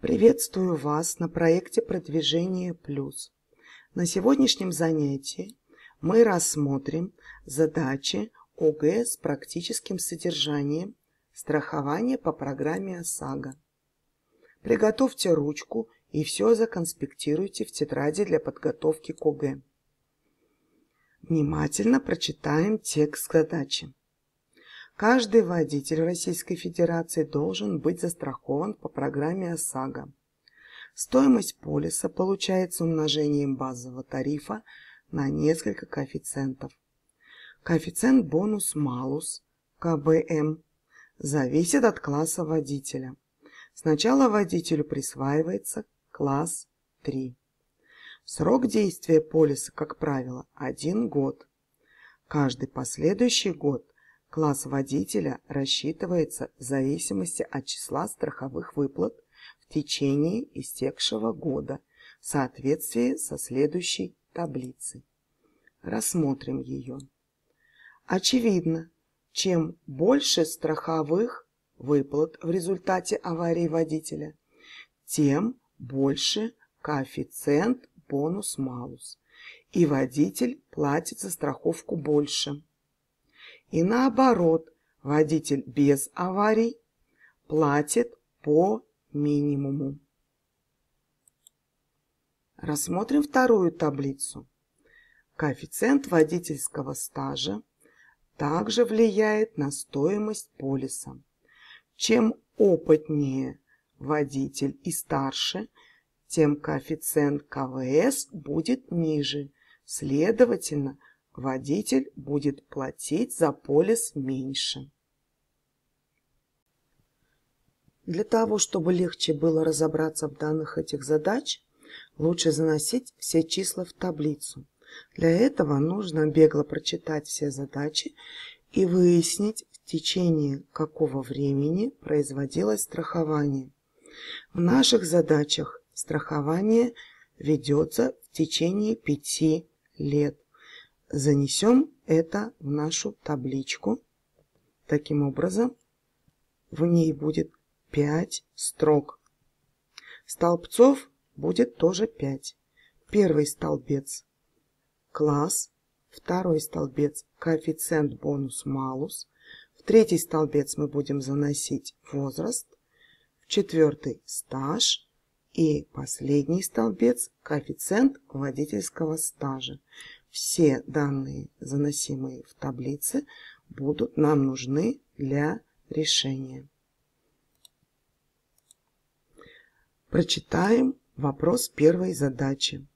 Приветствую вас на проекте «Продвижение плюс». На сегодняшнем занятии мы рассмотрим задачи ОГЭ с практическим содержанием страхования по программе ОСАГО. Приготовьте ручку и все законспектируйте в тетради для подготовки к ОГЭ. Внимательно прочитаем текст задачи. Каждый водитель Российской Федерации должен быть застрахован по программе ОСАГО. Стоимость полиса получается умножением базового тарифа на несколько коэффициентов. Коэффициент бонус-малус КБМ зависит от класса водителя. Сначала водителю присваивается класс 3. Срок действия полиса, как правило, 1 год. Каждый последующий год Класс водителя рассчитывается в зависимости от числа страховых выплат в течение истекшего года в соответствии со следующей таблицей. Рассмотрим ее. Очевидно, чем больше страховых выплат в результате аварии водителя, тем больше коэффициент бонус-малус, и водитель платит за страховку больше. И наоборот, водитель без аварий платит по минимуму. Рассмотрим вторую таблицу. Коэффициент водительского стажа также влияет на стоимость полиса. Чем опытнее водитель и старше, тем коэффициент КВС будет ниже. Следовательно, водитель будет платить за полис меньше. Для того, чтобы легче было разобраться в данных этих задач, лучше заносить все числа в таблицу. Для этого нужно бегло прочитать все задачи и выяснить, в течение какого времени производилось страхование. В наших задачах страхование ведется в течение пяти лет занесем это в нашу табличку. Таким образом, в ней будет 5 строк. Столбцов будет тоже 5. Первый столбец – класс, второй столбец – коэффициент бонус-малус, в третий столбец мы будем заносить возраст, в четвертый – стаж, и последний столбец – коэффициент водительского стажа. Все данные, заносимые в таблице, будут нам нужны для решения. Прочитаем вопрос первой задачи.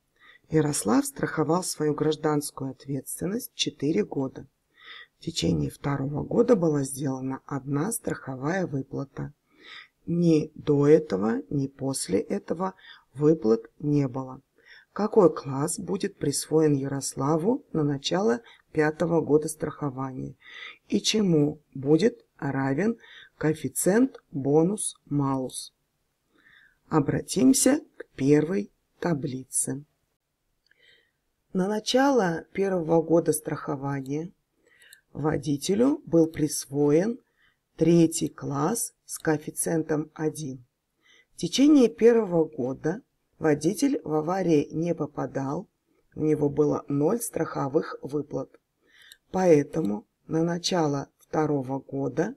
Ярослав страховал свою гражданскую ответственность 4 года. В течение второго года была сделана одна страховая выплата – ни до этого, ни после этого выплат не было. Какой класс будет присвоен Ярославу на начало пятого года страхования и чему будет равен коэффициент бонус-малус. Обратимся к первой таблице. На начало первого года страхования водителю был присвоен третий класс с коэффициентом 1. В течение первого года водитель в аварии не попадал, у него было ноль страховых выплат. Поэтому на начало второго года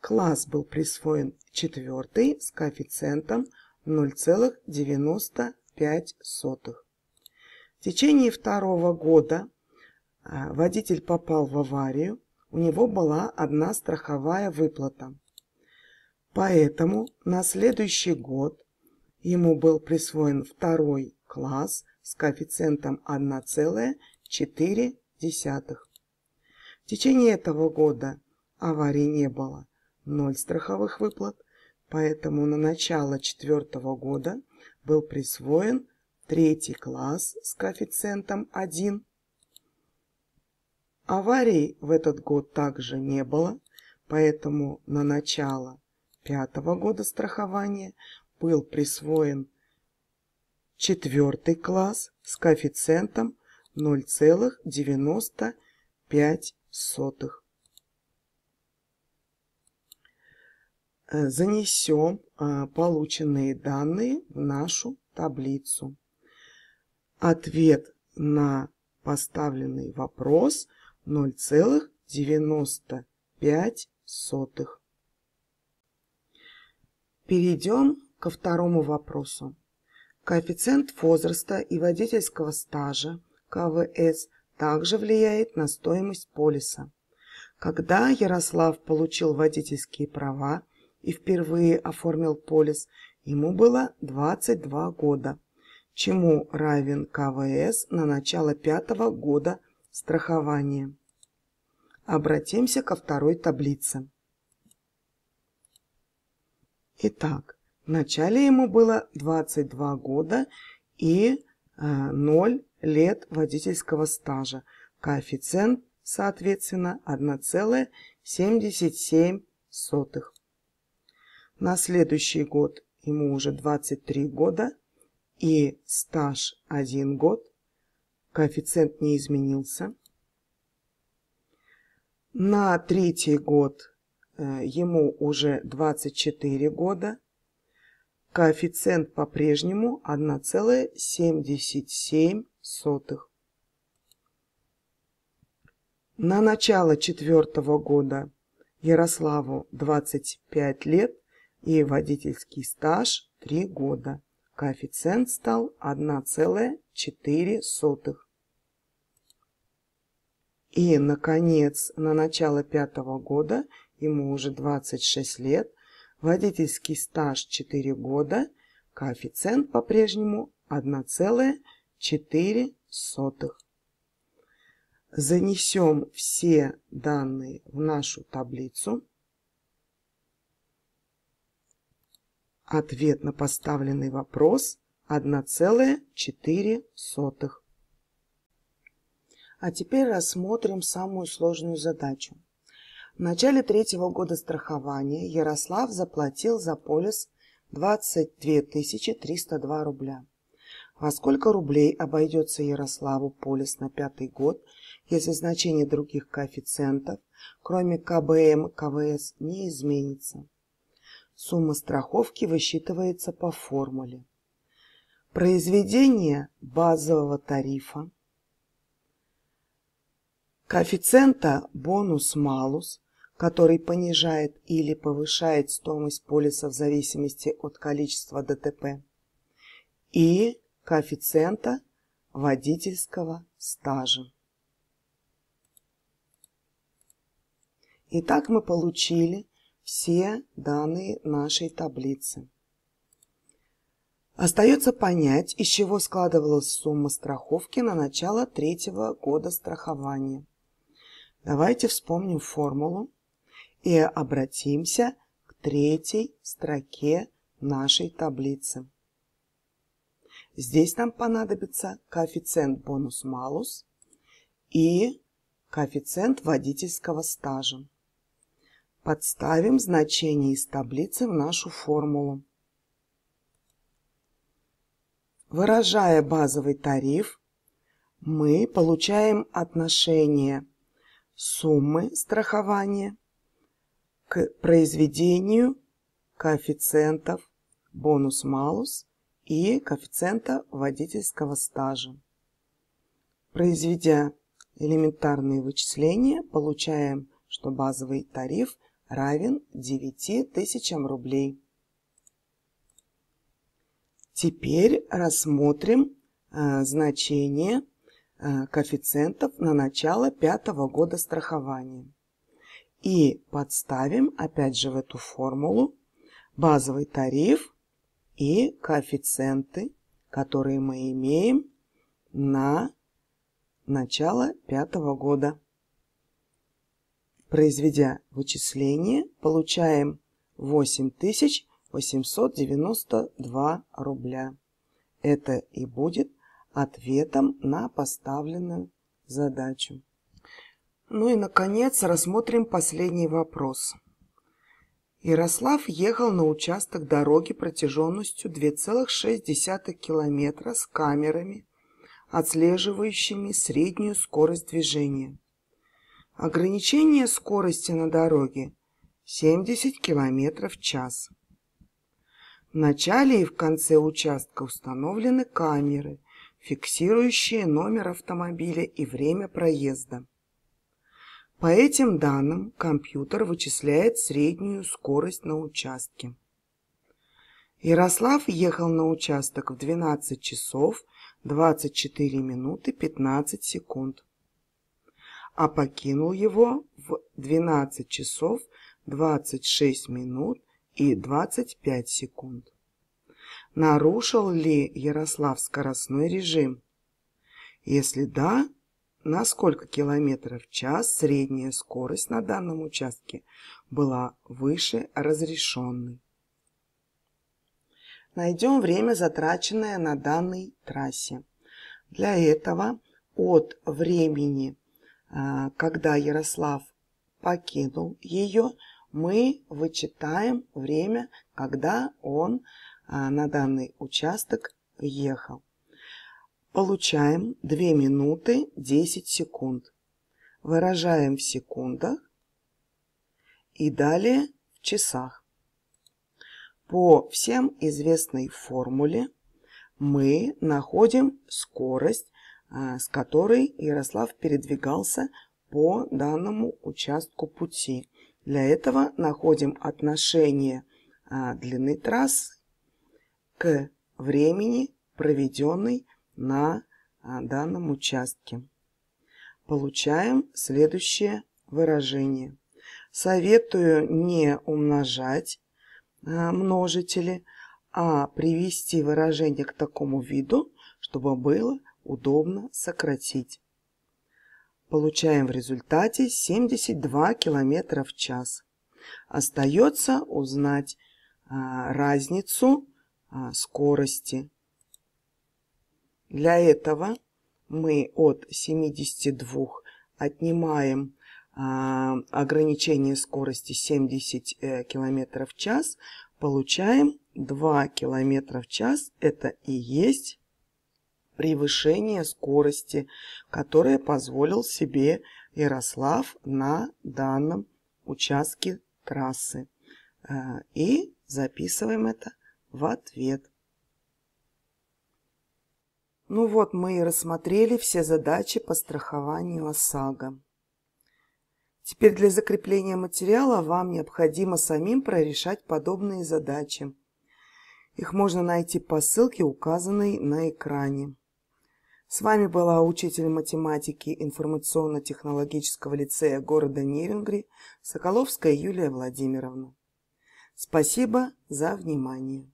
класс был присвоен четвертый с коэффициентом 0,95. В течение второго года а, водитель попал в аварию, у него была одна страховая выплата. Поэтому на следующий год ему был присвоен второй класс с коэффициентом 1,4. В течение этого года аварий не было, ноль страховых выплат, поэтому на начало четвертого года был присвоен третий класс с коэффициентом 1 Аварий в этот год также не было, поэтому на начало пятого года страхования был присвоен четвертый класс с коэффициентом 0,95. Занесем а, полученные данные в нашу таблицу. Ответ на поставленный вопрос – 0,95. Перейдем ко второму вопросу. Коэффициент возраста и водительского стажа КВС также влияет на стоимость полиса. Когда Ярослав получил водительские права и впервые оформил полис, ему было 22 года, чему равен КВС на начало пятого года страхования. Обратимся ко второй таблице. Итак, в начале ему было 22 года и 0 э, лет водительского стажа. Коэффициент, соответственно, 1,77. На следующий год ему уже 23 года и стаж 1 год. Коэффициент не изменился. На третий год э, ему уже 24 года. Коэффициент по-прежнему 1,77. На начало четвертого года Ярославу 25 лет и водительский стаж 3 года. Коэффициент стал 1,4. И, наконец, на начало пятого года, ему уже 26 лет, водительский стаж 4 года, коэффициент по-прежнему 1,4. Занесем все данные в нашу таблицу. Ответ на поставленный вопрос 1,4. А теперь рассмотрим самую сложную задачу. В начале третьего года страхования Ярослав заплатил за полис 22 302 рубля. Во сколько рублей обойдется Ярославу полис на пятый год, если значение других коэффициентов, кроме КБМ, КВС, не изменится? Сумма страховки высчитывается по формуле. Произведение базового тарифа коэффициента бонус-малус, который понижает или повышает стоимость полиса в зависимости от количества ДТП, и коэффициента водительского стажа. Итак, мы получили все данные нашей таблицы. Остается понять, из чего складывалась сумма страховки на начало третьего года страхования. Давайте вспомним формулу и обратимся к третьей строке нашей таблицы. Здесь нам понадобится коэффициент бонус-малус и коэффициент водительского стажа. Подставим значение из таблицы в нашу формулу. Выражая базовый тариф, мы получаем отношение – суммы страхования к произведению коэффициентов бонус-малус и коэффициента водительского стажа. Произведя элементарные вычисления, получаем, что базовый тариф равен 9000 рублей. Теперь рассмотрим э, значение Э, коэффициентов на начало пятого года страхования. И подставим опять же в эту формулу базовый тариф и коэффициенты, которые мы имеем на начало пятого года. Произведя вычисление, получаем 8892 рубля. Это и будет ответом на поставленную задачу. Ну и, наконец, рассмотрим последний вопрос. Ярослав ехал на участок дороги протяженностью 2,6 километра с камерами, отслеживающими среднюю скорость движения. Ограничение скорости на дороге 70 км в час. В начале и в конце участка установлены камеры – фиксирующие номер автомобиля и время проезда. По этим данным компьютер вычисляет среднюю скорость на участке. Ярослав ехал на участок в 12 часов 24 минуты 15 секунд, а покинул его в 12 часов 26 минут и 25 секунд нарушил ли Ярослав скоростной режим. Если да, на сколько километров в час средняя скорость на данном участке была выше разрешенной. Найдем время, затраченное на данной трассе. Для этого от времени, а, когда Ярослав покинул ее, мы вычитаем время, когда он а, на данный участок ехал. Получаем 2 минуты 10 секунд. Выражаем в секундах и далее в часах. По всем известной формуле мы находим скорость, а, с которой Ярослав передвигался по данному участку пути. Для этого находим отношение а, длины трассы к времени, проведенной на а, данном участке. Получаем следующее выражение. Советую не умножать а, множители, а привести выражение к такому виду, чтобы было удобно сократить. Получаем в результате 72 км в час. Остается узнать а, разницу а, скорости. Для этого мы от 72 отнимаем а, ограничение скорости 70 э, км в час, получаем 2 км в час. Это и есть превышение скорости, которое позволил себе Ярослав на данном участке трассы. А, и записываем это в ответ. Ну вот мы и рассмотрели все задачи по страхованию ОСАГО. Теперь для закрепления материала вам необходимо самим прорешать подобные задачи. Их можно найти по ссылке, указанной на экране. С вами была учитель математики информационно-технологического лицея города Нерингри Соколовская Юлия Владимировна. Спасибо за внимание.